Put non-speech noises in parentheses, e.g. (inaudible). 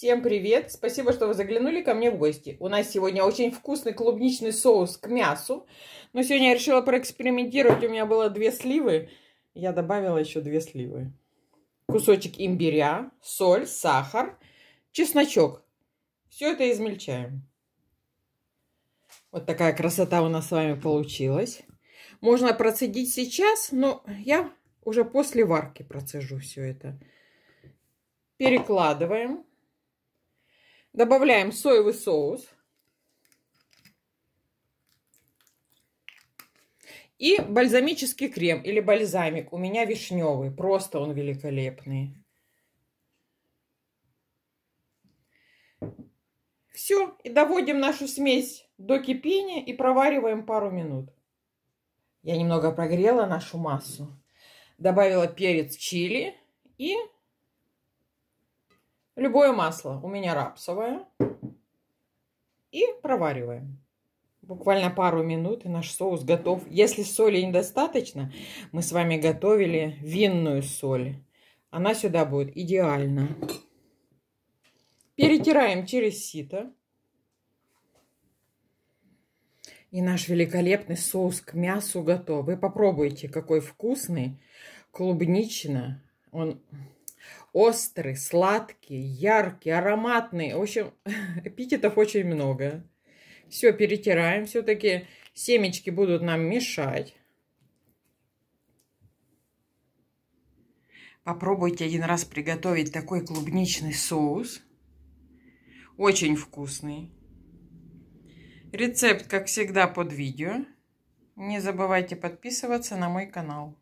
Всем привет! Спасибо, что вы заглянули ко мне в гости. У нас сегодня очень вкусный клубничный соус к мясу. Но сегодня я решила проэкспериментировать. У меня было две сливы. Я добавила еще две сливы. Кусочек имбиря, соль, сахар, чесночок. Все это измельчаем. Вот такая красота у нас с вами получилась. Можно процедить сейчас, но я уже после варки процежу все это. Перекладываем. Добавляем соевый соус. И бальзамический крем или бальзамик. У меня вишневый. Просто он великолепный. Все. И доводим нашу смесь до кипения и провариваем пару минут. Я немного прогрела нашу массу. Добавила перец чили и Любое масло. У меня рапсовое. И провариваем. Буквально пару минут, и наш соус готов. Если соли недостаточно, мы с вами готовили винную соль. Она сюда будет идеально. Перетираем через сито. И наш великолепный соус к мясу готов. Вы попробуйте, какой вкусный, клубнично. Он Острый, сладкий, яркий, ароматный. В общем, (laughs) эпитетов очень много. Все перетираем. Все-таки семечки будут нам мешать. Попробуйте один раз приготовить такой клубничный соус. Очень вкусный. Рецепт, как всегда, под видео. Не забывайте подписываться на мой канал.